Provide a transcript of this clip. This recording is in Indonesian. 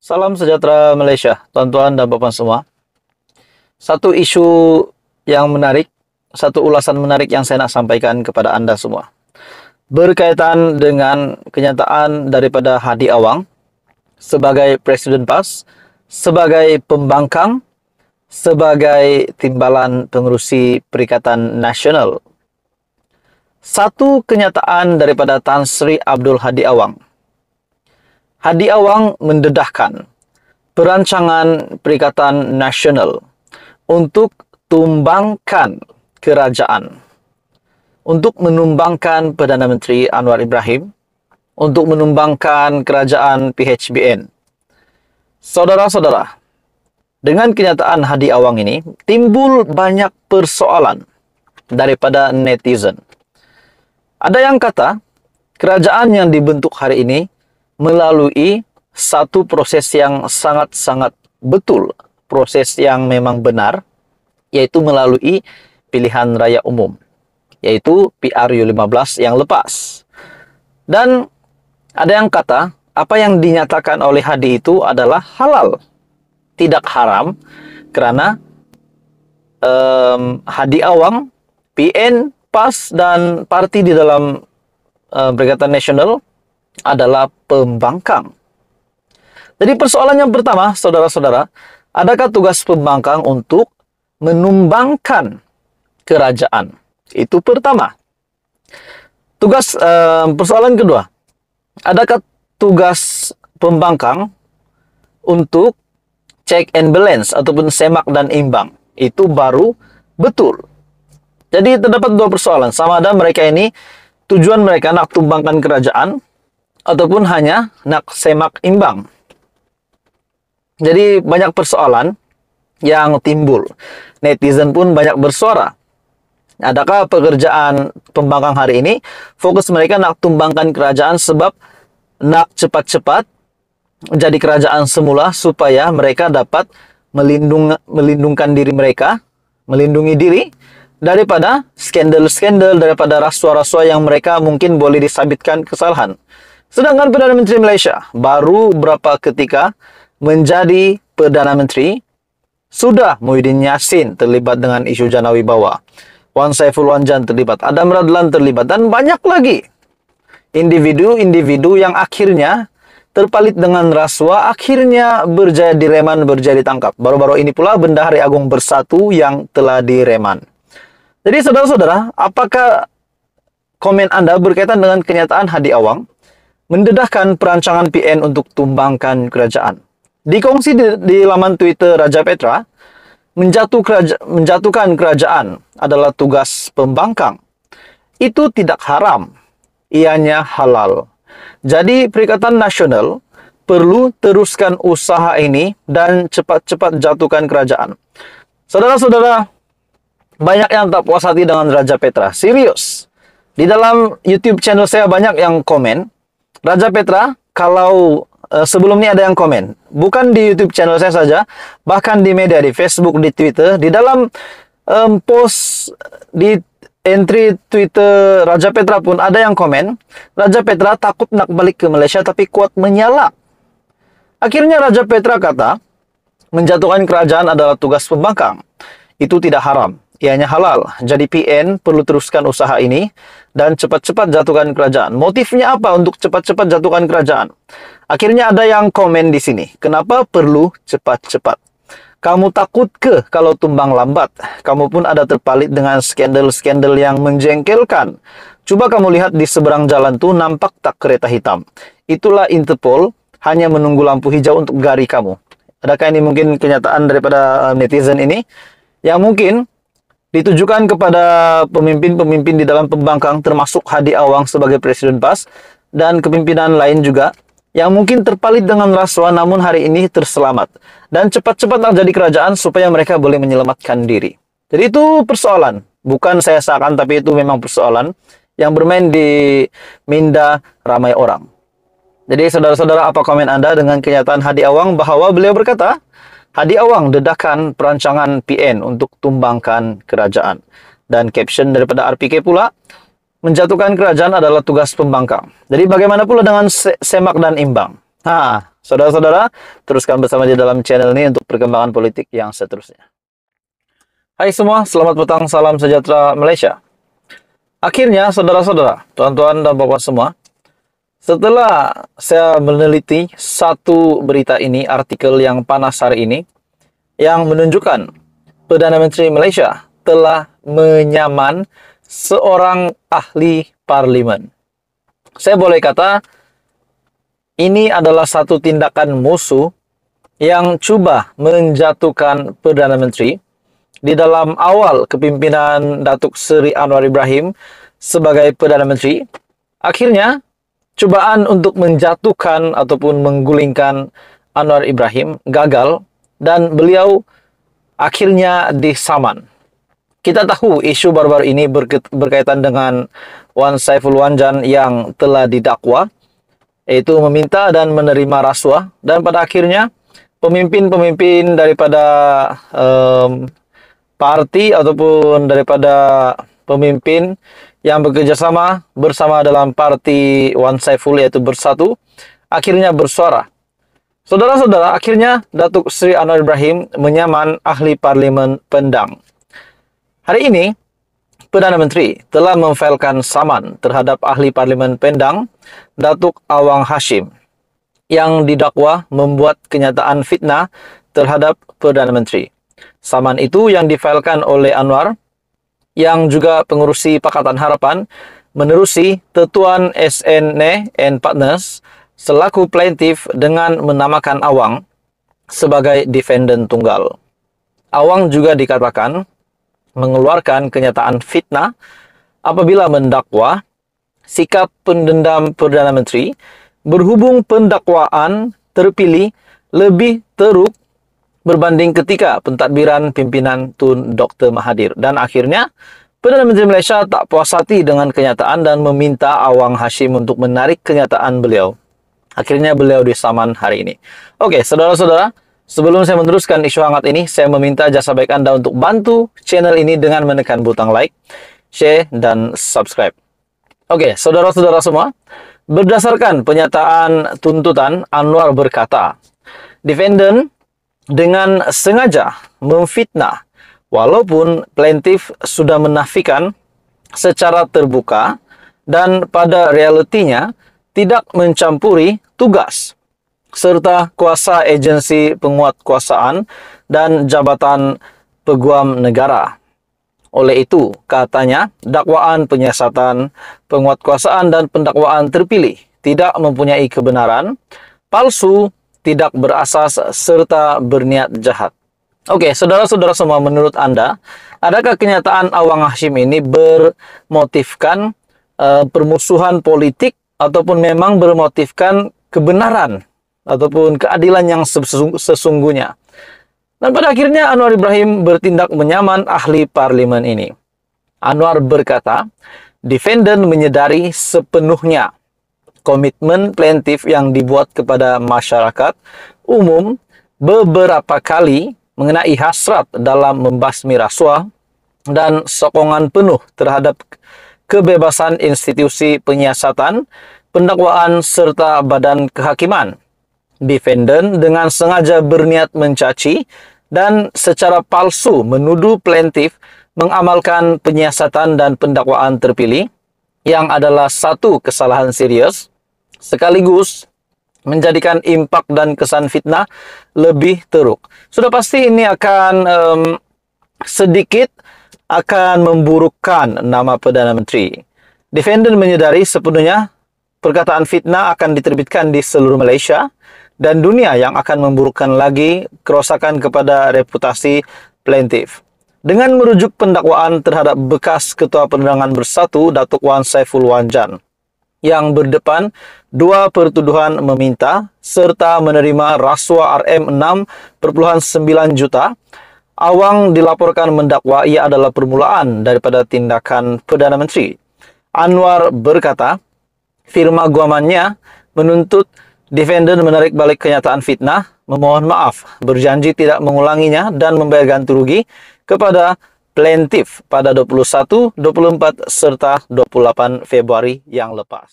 Salam sejahtera Malaysia, tuan-tuan dan bapak semua. Satu isu yang menarik, satu ulasan menarik yang saya nak sampaikan kepada anda semua. Berkaitan dengan kenyataan daripada Hadi Awang sebagai Presiden PAS, sebagai pembangkang, sebagai timbalan pengurusi Perikatan Nasional. Satu kenyataan daripada Tan Sri Abdul Hadi Awang Hadi Awang mendedahkan perancangan Perikatan Nasional untuk tumbangkan kerajaan, untuk menumbangkan Perdana Menteri Anwar Ibrahim, untuk menumbangkan kerajaan PHBN. Saudara-saudara, dengan kenyataan Hadi Awang ini, timbul banyak persoalan daripada netizen. Ada yang kata, kerajaan yang dibentuk hari ini melalui satu proses yang sangat-sangat betul, proses yang memang benar, yaitu melalui pilihan raya umum, yaitu PRU15 yang lepas. Dan ada yang kata, apa yang dinyatakan oleh Hadi itu adalah halal, tidak haram, karena um, Hadi Awang, PN, PAS, dan parti di dalam uh, Nasional adalah pembangkang. Jadi persoalan yang pertama, saudara-saudara, adakah tugas pembangkang untuk menumbangkan kerajaan? Itu pertama. Tugas eh, persoalan kedua, adakah tugas pembangkang untuk check and balance ataupun semak dan imbang? Itu baru betul. Jadi terdapat dua persoalan. Sama ada mereka ini tujuan mereka nak tumbangkan kerajaan ataupun hanya nak semak imbang. Jadi banyak persoalan yang timbul. Netizen pun banyak bersuara. Adakah pekerjaan pembangkang hari ini fokus mereka nak tumbangkan kerajaan sebab nak cepat-cepat jadi kerajaan semula supaya mereka dapat melindung melindungkan diri mereka, melindungi diri daripada skandal-skandal daripada rasuah-rasuah yang mereka mungkin boleh disabitkan kesalahan. Sedangkan Perdana Menteri Malaysia baru berapa ketika menjadi Perdana Menteri, sudah Muhyiddin Yassin terlibat dengan isu Janawi Wibawa. Wan Saiful Jan terlibat, Adam Radlan terlibat, dan banyak lagi individu-individu yang akhirnya terpalit dengan rasuah, akhirnya berjaya direman, berjaya ditangkap. Baru-baru ini pula Bendahari Agung Bersatu yang telah direman. Jadi saudara-saudara, apakah komen Anda berkaitan dengan kenyataan Hadi Awang? mendedahkan perancangan PN untuk tumbangkan kerajaan. Dikongsi di, di laman Twitter Raja Petra, menjatuh keraja, menjatuhkan kerajaan adalah tugas pembangkang. Itu tidak haram, ianya halal. Jadi Perikatan Nasional perlu teruskan usaha ini dan cepat-cepat jatuhkan kerajaan. Saudara-saudara, banyak yang tak puas hati dengan Raja Petra. Serius. Di dalam YouTube channel saya banyak yang komen, Raja Petra, kalau uh, eh, sebelumnya ada yang komen, bukan di YouTube channel saya saja, bahkan di media, di Facebook, di Twitter, di dalam um, post di entry Twitter Raja Petra pun ada yang komen, Raja Petra takut nak balik ke Malaysia tapi kuat menyala. Akhirnya Raja Petra kata, menjatuhkan kerajaan adalah tugas pembangkang. Itu tidak haram ianya halal. Jadi PN perlu teruskan usaha ini dan cepat-cepat jatuhkan kerajaan. Motifnya apa untuk cepat-cepat jatuhkan kerajaan? Akhirnya ada yang komen di sini. Kenapa perlu cepat-cepat? Kamu takut ke kalau tumbang lambat? Kamu pun ada terpalit dengan skandal-skandal yang menjengkelkan. Coba kamu lihat di seberang jalan tuh nampak tak kereta hitam. Itulah Interpol hanya menunggu lampu hijau untuk gari kamu. Adakah ini mungkin kenyataan daripada eh, netizen ini? yang mungkin ditujukan kepada pemimpin-pemimpin di dalam pembangkang termasuk Hadi Awang sebagai presiden PAS dan kepimpinan lain juga yang mungkin terpalit dengan rasuah namun hari ini terselamat dan cepat-cepat terjadi kerajaan supaya mereka boleh menyelamatkan diri. Jadi itu persoalan, bukan saya seakan tapi itu memang persoalan yang bermain di minda ramai orang. Jadi saudara-saudara apa komen Anda dengan kenyataan Hadi Awang bahwa beliau berkata, Hadi Awang dedahkan perancangan PN untuk tumbangkan kerajaan. Dan caption daripada RPK pula, menjatuhkan kerajaan adalah tugas pembangkang. Jadi bagaimana pula dengan se semak dan imbang? Nah, saudara-saudara, teruskan bersama di dalam channel ini untuk perkembangan politik yang seterusnya. Hai semua, selamat petang, salam sejahtera Malaysia. Akhirnya, saudara-saudara, tuan-tuan dan bapak semua, setelah saya meneliti satu berita ini, artikel yang panas hari ini, yang menunjukkan Perdana Menteri Malaysia telah menyaman seorang ahli parlimen. Saya boleh kata, ini adalah satu tindakan musuh yang cuba menjatuhkan Perdana Menteri di dalam awal kepimpinan Datuk Seri Anwar Ibrahim sebagai Perdana Menteri. Akhirnya, cobaan untuk menjatuhkan ataupun menggulingkan Anwar Ibrahim gagal dan beliau akhirnya disaman. Kita tahu isu baru-baru ini berkaitan dengan Wan Saiful Wanjan yang telah didakwa, yaitu meminta dan menerima rasuah, dan pada akhirnya pemimpin-pemimpin daripada um, parti ataupun daripada pemimpin yang bekerjasama bersama dalam parti One Saiful yaitu bersatu, akhirnya bersuara. Saudara-saudara, akhirnya Datuk Sri Anwar Ibrahim menyaman ahli parlimen Pendang. Hari ini, Perdana Menteri telah memfailkan saman terhadap ahli parlimen Pendang, Datuk Awang Hashim, yang didakwa membuat kenyataan fitnah terhadap Perdana Menteri. Saman itu yang difailkan oleh Anwar yang juga pengurusi Pakatan Harapan, menerusi Tetuan SNN and Partners selaku plaintif dengan menamakan Awang sebagai defendant tunggal. Awang juga dikatakan mengeluarkan kenyataan fitnah apabila mendakwa sikap pendendam Perdana Menteri berhubung pendakwaan terpilih lebih teruk berbanding ketika pentadbiran pimpinan Tun Dr. Mahathir. Dan akhirnya, Perdana Menteri Malaysia tak puas hati dengan kenyataan dan meminta Awang Hashim untuk menarik kenyataan beliau. Akhirnya beliau disaman hari ini. Oke, saudara-saudara, sebelum saya meneruskan isu hangat ini, saya meminta jasa baik Anda untuk bantu channel ini dengan menekan butang like, share, dan subscribe. Oke, saudara-saudara semua, berdasarkan pernyataan tuntutan, Anwar berkata, Defendant dengan sengaja memfitnah walaupun plaintif sudah menafikan secara terbuka dan pada realitinya tidak mencampuri tugas serta kuasa agensi penguat penguatkuasaan dan jabatan peguam negara. Oleh itu, katanya, dakwaan penyiasatan penguat penguatkuasaan dan pendakwaan terpilih tidak mempunyai kebenaran, palsu, tidak berasas, serta berniat jahat. Oke, saudara-saudara semua, menurut Anda, adakah kenyataan Awang Hashim ini bermotifkan uh, permusuhan politik ataupun memang bermotifkan kebenaran ataupun keadilan yang sesungguhnya? Dan pada akhirnya Anwar Ibrahim bertindak menyaman ahli parlimen ini. Anwar berkata, defendant menyadari sepenuhnya komitmen plaintif yang dibuat kepada masyarakat umum beberapa kali mengenai hasrat dalam membasmi rasuah dan sokongan penuh terhadap kebebasan institusi penyiasatan, pendakwaan, serta badan kehakiman. Defendant dengan sengaja berniat mencaci dan secara palsu menuduh plaintif mengamalkan penyiasatan dan pendakwaan terpilih yang adalah satu kesalahan serius sekaligus menjadikan impak dan kesan fitnah lebih teruk. Sudah pasti ini akan um, sedikit akan memburukkan nama Perdana Menteri. Defendant menyadari sepenuhnya perkataan fitnah akan diterbitkan di seluruh Malaysia dan dunia yang akan memburukkan lagi kerosakan kepada reputasi plaintiff. Dengan merujuk pendakwaan terhadap bekas Ketua Penerangan Bersatu Datuk Wan Saiful Wanjan, yang berdepan dua pertuduhan meminta serta menerima rasuah RM 6,9 juta. Awang dilaporkan mendakwa ia adalah permulaan daripada tindakan Perdana Menteri. Anwar berkata, firma guamannya menuntut defendant menarik balik kenyataan fitnah, memohon maaf, berjanji tidak mengulanginya dan membayar ganti rugi kepada plaintiff pada 21, 24, serta 28 Februari yang lepas.